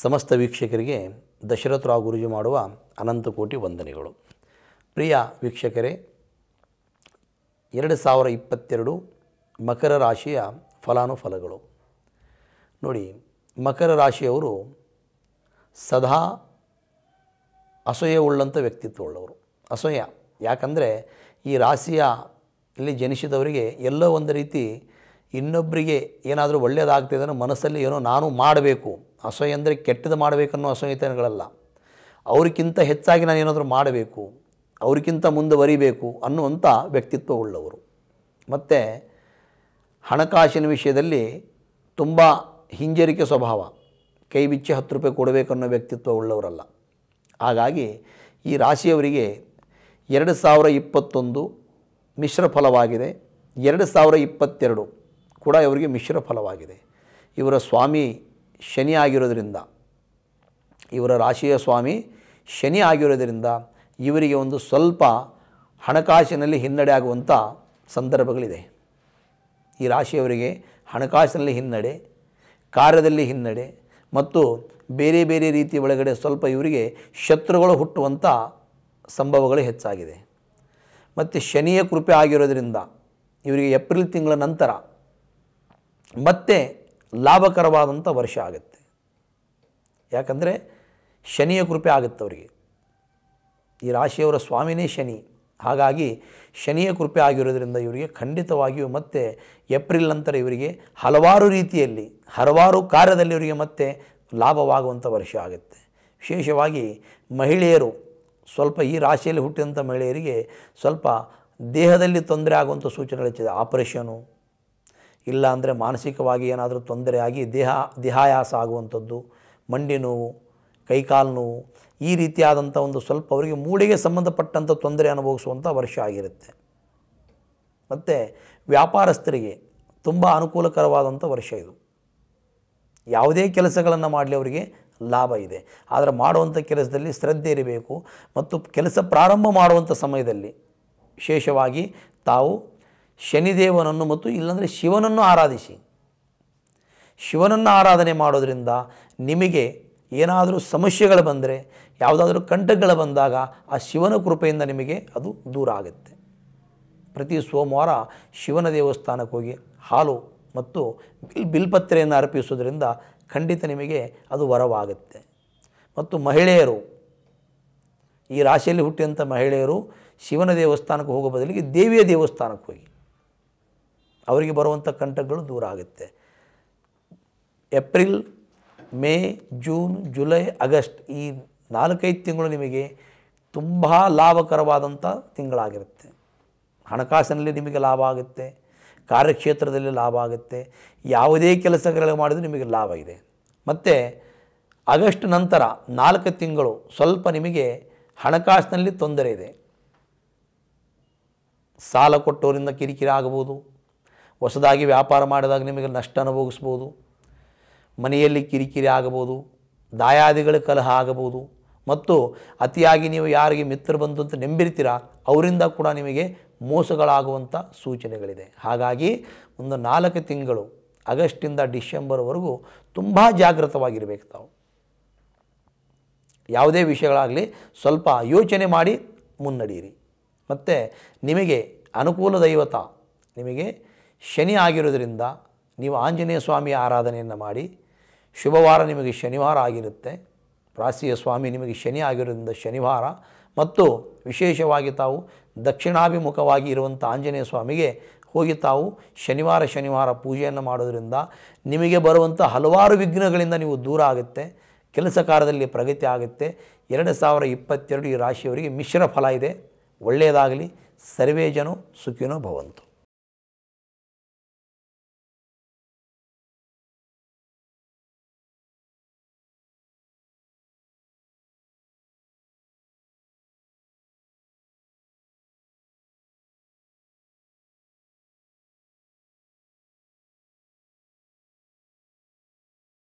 ಸಮಸ್ತ ವೀಕ್ಷಕರಿಗೆ ದಶರಥರಾವ್ ಗುರುಜಿ ಮಾಡುವ ಅನಂತಕೋಟಿ ವಂದನೆಗಳು ಪ್ರಿಯ ವೀಕ್ಷಕರೇ ಎರಡು ಸಾವಿರ ಇಪ್ಪತ್ತೆರಡು ಮಕರ ರಾಶಿಯ ಫಲಾನುಫಲಗಳು ನೋಡಿ ಮಕರ ರಾಶಿಯವರು ಸದಾ ಅಸಹ್ಯವುಳ್ಳಂಥ ವ್ಯಕ್ತಿತ್ವ ಉಳ್ಳವರು ಅಸಹ್ಯ ಯಾಕಂದರೆ ಈ ರಾಶಿಯ ಇಲ್ಲಿ ಜನಿಸಿದವರಿಗೆ ಎಲ್ಲೋ ಒಂದು ರೀತಿ ಇನ್ನೊಬ್ಬರಿಗೆ ಏನಾದರೂ ಒಳ್ಳೆಯದಾಗ್ತಿದೆ ಮನಸ್ಸಲ್ಲಿ ಏನೋ ನಾನು ಮಾಡಬೇಕು ಅಸಹ್ಯ ಅಂದರೆ ಕೆಟ್ಟದ್ದು ಮಾಡಬೇಕನ್ನೋ ಅಸಹ್ಯತೆಗಳಲ್ಲ ಅವ್ರಿಗಿಂತ ಹೆಚ್ಚಾಗಿ ನಾನು ಏನಾದರೂ ಮಾಡಬೇಕು ಅವ್ರಿಗಿಂತ ಮುಂದುವರಿಬೇಕು ಅನ್ನುವಂಥ ವ್ಯಕ್ತಿತ್ವ ಉಳ್ಳವರು ಮತ್ತು ಹಣಕಾಸಿನ ವಿಷಯದಲ್ಲಿ ತುಂಬ ಹಿಂಜರಿಕೆ ಸ್ವಭಾವ ಕೈ ಬಿಚ್ಚಿ ಹತ್ತು ರೂಪಾಯಿ ಕೊಡಬೇಕನ್ನೋ ವ್ಯಕ್ತಿತ್ವ ಉಳ್ಳವರಲ್ಲ ಹಾಗಾಗಿ ಈ ರಾಶಿಯವರಿಗೆ ಎರಡು ಸಾವಿರ ಇಪ್ಪತ್ತೊಂದು ಮಿಶ್ರ ಫಲವಾಗಿದೆ ಎರಡು ಸಾವಿರ ಇಪ್ಪತ್ತೆರಡು ಕೂಡ ಇವರಿಗೆ ಮಿಶ್ರ ಫಲವಾಗಿದೆ ಇವರ ಸ್ವಾಮಿ ಶನಿ ಆಗಿರೋದರಿಂದ ಇವರ ರಾಶಿಯ ಸ್ವಾಮಿ ಶನಿ ಆಗಿರೋದರಿಂದ ಇವರಿಗೆ ಒಂದು ಸ್ವಲ್ಪ ಹಣಕಾಸಿನಲ್ಲಿ ಹಿನ್ನಡೆ ಆಗುವಂಥ ಸಂದರ್ಭಗಳಿದೆ ಈ ರಾಶಿಯವರಿಗೆ ಹಣಕಾಸಿನಲ್ಲಿ ಹಿನ್ನಡೆ ಕಾರ್ಯದಲ್ಲಿ ಹಿನ್ನಡೆ ಮತ್ತು ಬೇರೆ ಬೇರೆ ರೀತಿಯ ಒಳಗಡೆ ಸ್ವಲ್ಪ ಇವರಿಗೆ ಶತ್ರುಗಳು ಹುಟ್ಟುವಂಥ ಸಂಭವಗಳು ಹೆಚ್ಚಾಗಿದೆ ಮತ್ತು ಶನಿಯ ಕೃಪೆ ಆಗಿರೋದರಿಂದ ಇವರಿಗೆ ಏಪ್ರಿಲ್ ತಿಂಗಳ ನಂತರ ಮತ್ತೆ ಲಾಭಕರವಾದಂಥ ವರ್ಷ ಆಗುತ್ತೆ ಯಾಕಂದರೆ ಶನಿಯ ಕೃಪೆ ಆಗುತ್ತೆ ಅವರಿಗೆ ಈ ರಾಶಿಯವರ ಸ್ವಾಮಿನೇ ಶನಿ ಹಾಗಾಗಿ ಶನಿಯ ಕೃಪೆ ಆಗಿರೋದ್ರಿಂದ ಇವರಿಗೆ ಖಂಡಿತವಾಗಿಯೂ ಮತ್ತೆ ಏಪ್ರಿಲ್ ನಂತರ ಇವರಿಗೆ ಹಲವಾರು ರೀತಿಯಲ್ಲಿ ಹಲವಾರು ಕಾರ್ಯದಲ್ಲಿ ಇವರಿಗೆ ಮತ್ತೆ ಲಾಭವಾಗುವಂಥ ವರ್ಷ ಆಗುತ್ತೆ ವಿಶೇಷವಾಗಿ ಮಹಿಳೆಯರು ಸ್ವಲ್ಪ ಈ ರಾಶಿಯಲ್ಲಿ ಹುಟ್ಟಿದಂಥ ಮಹಿಳೆಯರಿಗೆ ಸ್ವಲ್ಪ ದೇಹದಲ್ಲಿ ತೊಂದರೆ ಆಗುವಂಥ ಹೆಚ್ಚಿದೆ ಆಪರೇಷನು ಇಲ್ಲ ಅಂದರೆ ಮಾನಸಿಕವಾಗಿ ಏನಾದರೂ ತೊಂದರೆ ಆಗಿ ದೇಹ ದೇಹಾಯಾಸ ಆಗುವಂಥದ್ದು ಮಂಡಿ ನೋವು ಕೈಕಾಲು ನೋವು ಈ ರೀತಿಯಾದಂಥ ಒಂದು ಸ್ವಲ್ಪ ಅವರಿಗೆ ಮೂಳೆಗೆ ಸಂಬಂಧಪಟ್ಟಂಥ ತೊಂದರೆ ಅನುಭವಿಸುವಂಥ ವರ್ಷ ಆಗಿರುತ್ತೆ ಮತ್ತು ವ್ಯಾಪಾರಸ್ಥರಿಗೆ ತುಂಬ ಅನುಕೂಲಕರವಾದಂಥ ವರ್ಷ ಇದು ಯಾವುದೇ ಕೆಲಸಗಳನ್ನು ಮಾಡಲಿ ಅವರಿಗೆ ಲಾಭ ಇದೆ ಆದರೆ ಮಾಡುವಂಥ ಕೆಲಸದಲ್ಲಿ ಶ್ರದ್ಧೆ ಇರಬೇಕು ಮತ್ತು ಕೆಲಸ ಪ್ರಾರಂಭ ಮಾಡುವಂಥ ಸಮಯದಲ್ಲಿ ವಿಶೇಷವಾಗಿ ತಾವು ಶನಿದೇವನನ್ನು ಮತ್ತು ಇಲ್ಲಾಂದರೆ ಶಿವನನ್ನು ಆರಾಧಿಸಿ ಶಿವನನ್ನು ಆರಾಧನೆ ಮಾಡೋದರಿಂದ ನಿಮಗೆ ಏನಾದರೂ ಸಮಸ್ಯೆಗಳು ಬಂದರೆ ಯಾವುದಾದ್ರೂ ಕಂಟಕಗಳು ಬಂದಾಗ ಆ ಶಿವನ ಕೃಪೆಯಿಂದ ನಿಮಗೆ ಅದು ದೂರ ಆಗುತ್ತೆ ಪ್ರತಿ ಸೋಮವಾರ ಶಿವನ ದೇವಸ್ಥಾನಕ್ಕೆ ಹೋಗಿ ಹಾಲು ಮತ್ತು ಬಿಲ್ ಬಿಲ್ಪತ್ರೆಯನ್ನು ಅರ್ಪಿಸೋದ್ರಿಂದ ಖಂಡಿತ ನಿಮಗೆ ಅದು ವರವಾಗುತ್ತೆ ಮತ್ತು ಮಹಿಳೆಯರು ಈ ರಾಶಿಯಲ್ಲಿ ಹುಟ್ಟಿದಂಥ ಮಹಿಳೆಯರು ಶಿವನ ದೇವಸ್ಥಾನಕ್ಕೆ ಹೋಗೋ ಬದಲಿಗೆ ದೇವಿಯ ದೇವಸ್ಥಾನಕ್ಕೆ ಹೋಗಿ ಅವರಿಗೆ ಬರುವಂಥ ಕಂಟಕಗಳು ದೂರ ಆಗುತ್ತೆ April May June July August ಈ ನಾಲ್ಕೈದು ತಿಂಗಳು ನಿಮಗೆ ತುಂಬ ಲಾಭಕರವಾದಂಥ ತಿಂಗಳಾಗಿರುತ್ತೆ ಹಣಕಾಸಿನಲ್ಲಿ ನಿಮಗೆ ಲಾಭ ಆಗುತ್ತೆ ಕಾರ್ಯಕ್ಷೇತ್ರದಲ್ಲಿ ಲಾಭ ಆಗುತ್ತೆ ಯಾವುದೇ ಕೆಲಸಗಳಲ್ಲಿ ಮಾಡಿದರೂ ನಿಮಗೆ ಲಾಭ ಇದೆ ಮತ್ತು ಆಗಸ್ಟ್ ನಂತರ ನಾಲ್ಕು ತಿಂಗಳು ಸ್ವಲ್ಪ ನಿಮಗೆ ಹಣಕಾಸಿನಲ್ಲಿ ತೊಂದರೆ ಇದೆ ಸಾಲ ಕೊಟ್ಟವರಿಂದ ಕಿರಿಕಿರಿ ಆಗಬಹುದು ಹೊಸದಾಗಿ ವ್ಯಾಪಾರ ಮಾಡಿದಾಗ ನಿಮಗೆ ನಷ್ಟ ಅನುಭವಿಸ್ಬೋದು ಮನೆಯಲ್ಲಿ ಕಿರಿಕಿರಿ ಆಗಬಹುದು ದಾಯಾದಿಗಳ ಕಲಹ ಆಗಬಹುದು ಮತ್ತು ಅತಿಯಾಗಿ ನೀವು ಯಾರಿಗೆ ಮಿತ್ರ ಬಂದು ಅಂತ ನೆಂಬಿರ್ತೀರ ಅವರಿಂದ ಕೂಡ ನಿಮಗೆ ಮೋಸಗಳಾಗುವಂಥ ಸೂಚನೆಗಳಿದೆ ಹಾಗಾಗಿ ಒಂದು ನಾಲ್ಕು ತಿಂಗಳು ಆಗಸ್ಟಿಂದ ಡಿಸೆಂಬರ್ವರೆಗೂ ತುಂಬ ಜಾಗೃತವಾಗಿರಬೇಕು ತಾವು ಯಾವುದೇ ವಿಷಯಗಳಾಗಲಿ ಸ್ವಲ್ಪ ಯೋಚನೆ ಮಾಡಿ ಮುನ್ನಡೆಯಿರಿ ಮತ್ತು ನಿಮಗೆ ಅನುಕೂಲ ದೈವತ ನಿಮಗೆ ಶನಿ ಆಗಿರೋದ್ರಿಂದ ನೀವು ಆಂಜನೇಯ ಸ್ವಾಮಿಯ ಆರಾಧನೆಯನ್ನು ಮಾಡಿ ಶುಭವಾರ ನಿಮಗೆ ಶನಿವಾರ ಆಗಿರುತ್ತೆ ರಾಶಿಯ ಸ್ವಾಮಿ ನಿಮಗೆ ಶನಿ ಆಗಿರೋದ್ರಿಂದ ಶನಿವಾರ ಮತ್ತು ವಿಶೇಷವಾಗಿ ತಾವು ದಕ್ಷಿಣಾಭಿಮುಖವಾಗಿ ಇರುವಂಥ ಆಂಜನೇಯ ಸ್ವಾಮಿಗೆ ಹೋಗಿ ತಾವು ಶನಿವಾರ ಶನಿವಾರ ಪೂಜೆಯನ್ನು ಮಾಡೋದರಿಂದ ನಿಮಗೆ ಬರುವಂಥ ಹಲವಾರು ವಿಘ್ನಗಳಿಂದ ನೀವು ದೂರ ಆಗುತ್ತೆ ಕೆಲಸ ಕಾರ್ಯದಲ್ಲಿ ಪ್ರಗತಿ ಆಗುತ್ತೆ ಎರಡು ಸಾವಿರ ಇಪ್ಪತ್ತೆರಡು ಈ ರಾಶಿಯವರಿಗೆ ಮಿಶ್ರ ಫಲ ಇದೆ ಒಳ್ಳೆಯದಾಗಲಿ ಸರ್ವೇ ಜನ ಸುಖಿನೋ ಭವಂತು